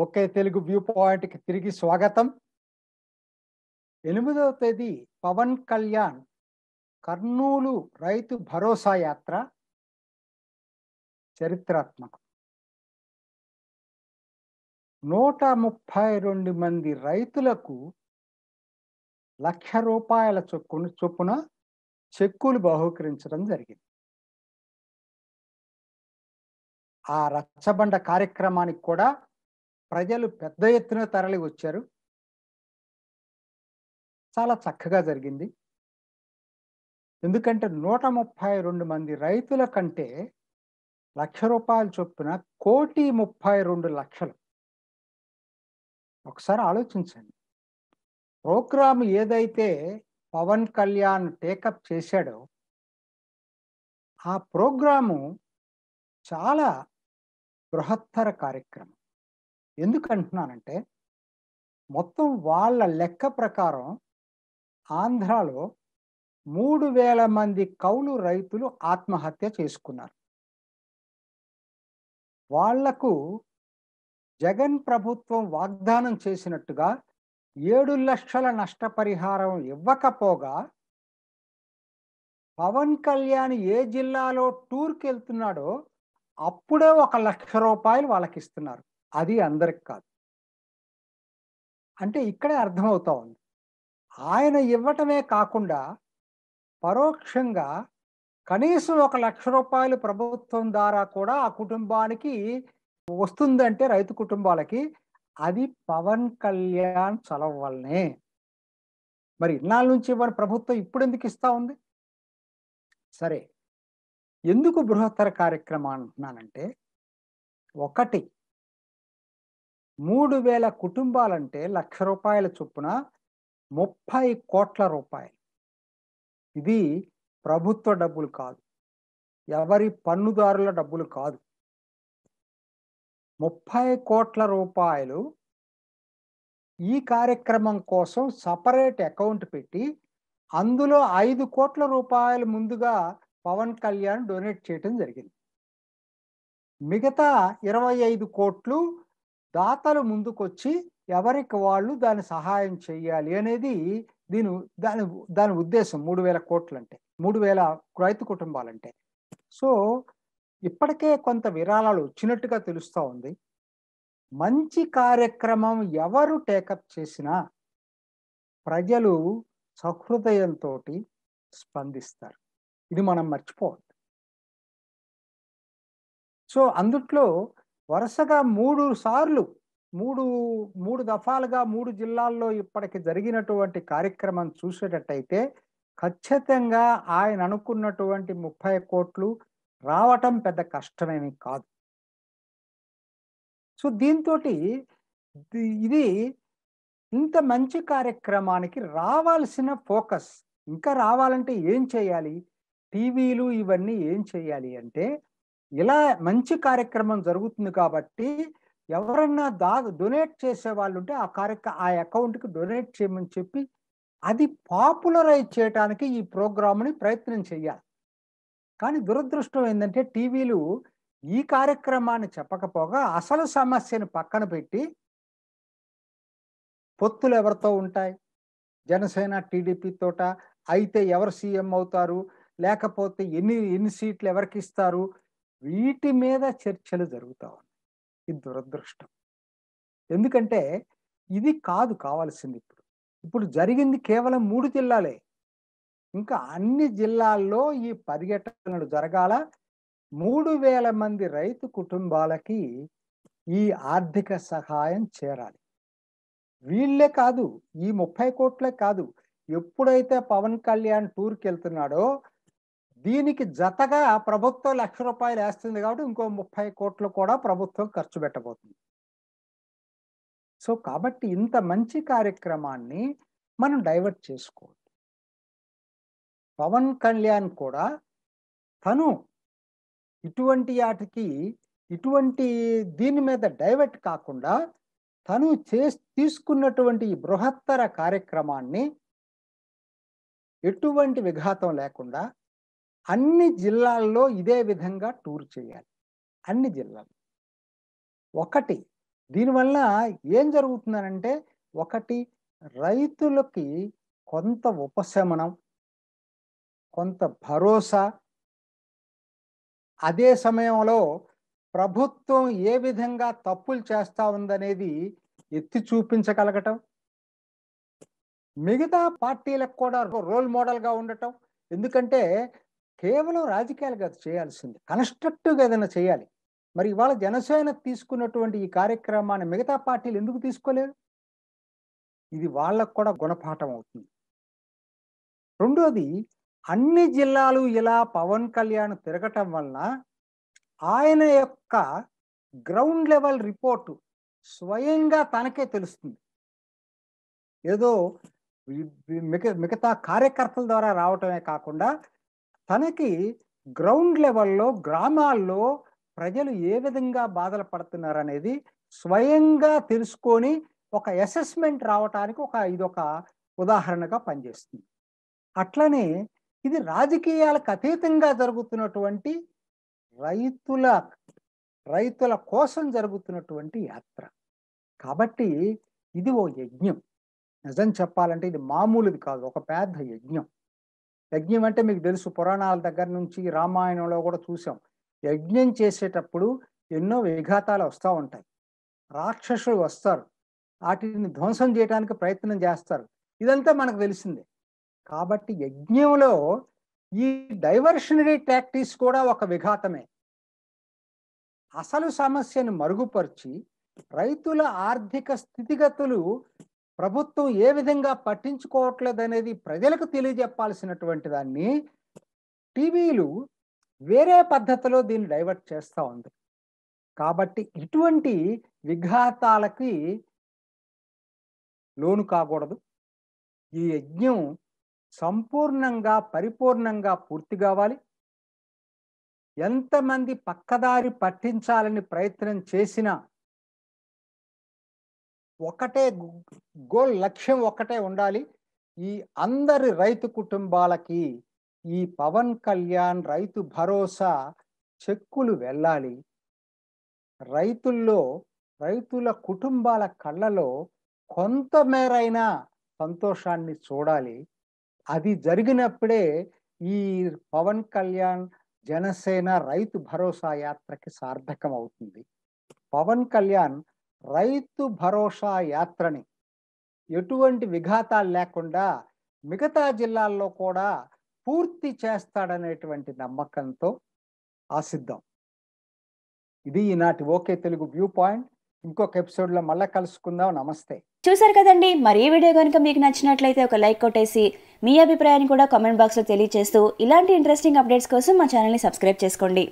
okay Telugu view పాయింట్కి తిరిగి స్వాగతం ఎనిమిదవ తేదీ పవన్ కళ్యాణ్ కర్నూలు రైతు భరోసా యాత్ర చరిత్రాత్మకం నూట ముప్పై రెండు మంది రైతులకు లక్ష రూపాయల చొక్కు చొప్పున చెక్కులు బహుకరించడం జరిగింది ఆ రచ్చబండ కార్యక్రమానికి కూడా ప్రజలు పెద్ద ఎత్తున తరలి వచ్చారు చాలా చక్కగా జరిగింది ఎందుకంటే నూట ముప్పై రెండు మంది రైతుల కంటే లక్ష రూపాయలు చొప్పున కోటి ముప్పై రెండు లక్షలు ఒకసారి ఆలోచించండి ప్రోగ్రామ్ ఏదైతే పవన్ కళ్యాణ్ టేకప్ చేశాడో ఆ ప్రోగ్రాము చాలా బృహత్తర కార్యక్రమం ఎందుకు అంటున్నానంటే మొత్తం వాళ్ళ లెక్క ప్రకారం ఆంధ్రాలో మూడు వేల మంది కౌలు రైతులు ఆత్మహత్య చేసుకున్నారు వాళ్లకు జగన్ ప్రభుత్వం వాగ్దానం చేసినట్టుగా ఏడు లక్షల నష్టపరిహారం ఇవ్వకపోగా పవన్ కళ్యాణ్ ఏ జిల్లాలో టూర్కి వెళ్తున్నాడో అప్పుడే ఒక లక్ష రూపాయలు వాళ్ళకి ఇస్తున్నారు అది అందరికి కాదు అంటే ఇక్కడే అర్థమవుతా ఉంది ఆయన ఇవ్వటమే కాకుండా పరోక్షంగా కనీసం ఒక లక్ష రూపాయలు ప్రభుత్వం ద్వారా కూడా ఆ కుటుంబానికి వస్తుందంటే రైతు కుటుంబాలకి అది పవన్ కళ్యాణ్ చలవ వల్లనే మరి ఇన్నాళ్ళ నుంచి ఇవ్వని ప్రభుత్వం ఇప్పుడు ఎందుకు ఇస్తా ఉంది సరే ఎందుకు బృహత్తర కార్యక్రమం అంటున్నానంటే ఒకటి మూడు వేల కుటుంబాలంటే లక్ష రూపాయల చొప్పున ముప్పై కోట్ల రూపాయలు ఇది ప్రభుత్వ డబ్బులు కాదు ఎవరి పన్నుదారుల డబ్బులు కాదు ముప్పై కోట్ల రూపాయలు ఈ కార్యక్రమం కోసం సపరేట్ అకౌంట్ పెట్టి అందులో ఐదు కోట్ల రూపాయలు ముందుగా పవన్ కళ్యాణ్ డొనేట్ చేయటం జరిగింది మిగతా ఇరవై ఐదు కోట్లు దాతలు ముందుకొచ్చి ఎవరికి వాళ్ళు దాని సహాయం చేయాలి అనేది దీని దాని దాని ఉద్దేశం మూడు వేల కోట్లు అంటే మూడు వేల రైతు కుటుంబాలంటే సో ఇప్పటికే కొంత విరాళాలు వచ్చినట్టుగా తెలుస్తూ ఉంది మంచి కార్యక్రమం ఎవరు టేకప్ చేసినా ప్రజలు సహృదయంతో స్పందిస్తారు ఇది మనం మర్చిపోవద్దు సో అందుట్లో వరుసగా మూడు సార్లు మూడు మూడు దఫాలుగా మూడు జిల్లాల్లో ఇప్పటికి జరిగినటువంటి కార్యక్రమం చూసేటట్టయితే ఖచ్చితంగా ఆయన అనుకున్నటువంటి ముప్పై కోట్లు రావటం పెద్ద కష్టమేమి కాదు సో దీంతో ఇది ఇంత మంచి కార్యక్రమానికి రావాల్సిన ఫోకస్ ఇంకా రావాలంటే ఏం చేయాలి టీవీలు ఇవన్నీ ఏం చేయాలి అంటే ఇలా మంచి కార్యక్రమం జరుగుతుంది కాబట్టి ఎవరన్నా దా డొనేట్ చేసే వాళ్ళు ఉంటే ఆ కార్యక్ర ఆ అకౌంట్కి డొనేట్ చేయమని చెప్పి అది పాపులరైజ్ చేయడానికి ఈ ప్రోగ్రామ్ని ప్రయత్నం చేయాలి కానీ దురదృష్టం ఏంటంటే టీవీలు ఈ కార్యక్రమాన్ని చెప్పకపోగా అసలు సమస్యను పక్కన పెట్టి పొత్తులు ఎవరితో ఉంటాయి జనసేన టీడీపీ తోట అయితే ఎవరు సీఎం అవుతారు లేకపోతే ఎన్ని ఎన్ని సీట్లు ఎవరికి ఇస్తారు వీటి మీద చర్చలు జరుగుతూ ఉన్నాయి ఇది దురదృష్టం ఎందుకంటే ఇది కాదు కావాల్సింది ఇప్పుడు ఇప్పుడు జరిగింది కేవలం మూడు జిల్లాలే ఇంకా అన్ని జిల్లాల్లో ఈ పర్యటనలు జరగాల మూడు వేల మంది రైతు కుటుంబాలకి ఈ ఆర్థిక సహాయం చేరాలి వీళ్ళే కాదు ఈ ముప్పై కోట్లే కాదు ఎప్పుడైతే పవన్ కళ్యాణ్ టూర్కి వెళ్తున్నాడో దీనికి జతగా ప్రభుత్వం లక్ష రూపాయలు వేస్తుంది కాబట్టి ఇంకో ముప్పై కోట్లు కూడా ప్రభుత్వం ఖర్చు పెట్టబోతుంది సో కాబట్టి ఇంత మంచి కార్యక్రమాన్ని మనం డైవర్ట్ చేసుకోవచ్చు పవన్ కళ్యాణ్ కూడా తను ఇటువంటి వాటికి ఇటువంటి దీని మీద డైవర్ట్ కాకుండా తను చే తీసుకున్నటువంటి ఈ బృహత్తర కార్యక్రమాన్ని ఎటువంటి విఘాతం లేకుండా అన్ని జిల్లాల్లో ఇదే విధంగా టూర్ చేయాలి అన్ని జిల్లాలు ఒకటి దీనివల్ల ఏం జరుగుతుందనంటే ఒకటి రైతులకి కొంత ఉపశమనం కొంత భరోసా అదే సమయంలో ప్రభుత్వం ఏ విధంగా తప్పులు చేస్తూ ఉందనేది ఎత్తి చూపించగలగటం మిగతా పార్టీలకు కూడా రోల్ మోడల్గా ఉండటం ఎందుకంటే కేవలం రాజకీయాలు కాదు చేయాల్సింది కన్స్ట్రక్టివ్గా ఏదైనా చేయాలి మరి ఇవాళ జనసేన తీసుకున్నటువంటి ఈ కార్యక్రమాన్ని మిగతా పార్టీలు ఎందుకు తీసుకోలేదు ఇది వాళ్ళకు కూడా గుణపాఠం అవుతుంది రెండోది అన్ని జిల్లాలు ఇలా పవన్ కళ్యాణ్ తిరగటం వలన ఆయన యొక్క గ్రౌండ్ లెవెల్ రిపోర్టు స్వయంగా తనకే తెలుస్తుంది ఏదో మిగతా కార్యకర్తల ద్వారా రావటమే కాకుండా తనకి గ్రౌండ్ లెవెల్లో గ్రామాల్లో ప్రజలు ఏ విధంగా బాధలు పడుతున్నారు అనేది స్వయంగా తెలుసుకొని ఒక అసెస్మెంట్ రావటానికి ఒక ఇదొక ఉదాహరణగా పనిచేస్తుంది అట్లనే ఇది రాజకీయాలకు అతీతంగా జరుగుతున్నటువంటి రైతుల రైతుల కోసం జరుగుతున్నటువంటి యాత్ర కాబట్టి ఇది ఓ యజ్ఞం నిజం చెప్పాలంటే ఇది మామూలుది కాదు ఒక పెద్ద యజ్ఞం యజ్ఞం అంటే మీకు తెలుసు పురాణాల దగ్గర నుంచి రామాయణంలో కూడా చూసాం యజ్ఞం చేసేటప్పుడు ఎన్నో విఘాతాలు వస్తూ ఉంటాయి రాక్షసులు వస్తారు వాటిని ధ్వంసం చేయడానికి ప్రయత్నం చేస్తారు ఇదంతా మనకు తెలిసిందే కాబట్టి యజ్ఞంలో ఈ డైవర్షనరీ ట్యాక్టీస్ కూడా ఒక విఘాతమే అసలు సమస్యను మరుగుపరిచి రైతుల ఆర్థిక స్థితిగతులు ప్రభుత్వం ఏ విధంగా పట్టించుకోవట్లేదు అనేది ప్రజలకు తెలియజెప్పాల్సినటువంటి దాన్ని టీవీలు వేరే పద్ధతిలో దీన్ని డైవర్ట్ చేస్తూ ఉంది కాబట్టి ఇటువంటి విఘాతాలకి లోను కాకూడదు ఈ యజ్ఞం సంపూర్ణంగా పరిపూర్ణంగా పూర్తి కావాలి ఎంతమంది పక్కదారి పట్టించాలని ప్రయత్నం చేసినా ఒకటే గోల్ లక్ష్యం ఒకటే ఉండాలి ఈ అందరి రైతు కుటుంబాలకి ఈ పవన్ కళ్యాణ్ రైతు భరోసా చెక్కులు వెళ్ళాలి రైతుల్లో రైతుల కుటుంబాల కళ్ళలో కొంతమేరైనా సంతోషాన్ని చూడాలి అది జరిగినప్పుడే ఈ పవన్ కళ్యాణ్ జనసేన రైతు భరోసా యాత్రకి సార్థకం అవుతుంది పవన్ కళ్యాణ్ రైతు భరోసా యాత్రని ఎటువంటి విఘాతాలు లేకుండా మిగతా జిల్లాల్లో కూడా పూర్తి చేస్తాడనేటువంటి నమ్మకంతో ఆశిద్దాం ఇది ఈనాటి ఓకే తెలుగు వ్యూ పాయింట్ ఇంకొక ఎపిసోడ్లో మళ్ళీ కలుసుకుందాం నమస్తే చూసారు కదండి మరి వీడియో కనుక మీకు నచ్చినట్లయితే ఒక లైక్ కొట్టేసి మీ అభిప్రాయాన్ని కూడా కామెంట్ బాక్స్లో తెలియజేస్తూ ఇలాంటి ఇంట్రెస్టింగ్ అప్డేట్స్ కోసం మా ఛానల్ని సబ్స్క్రైబ్ చేసుకోండి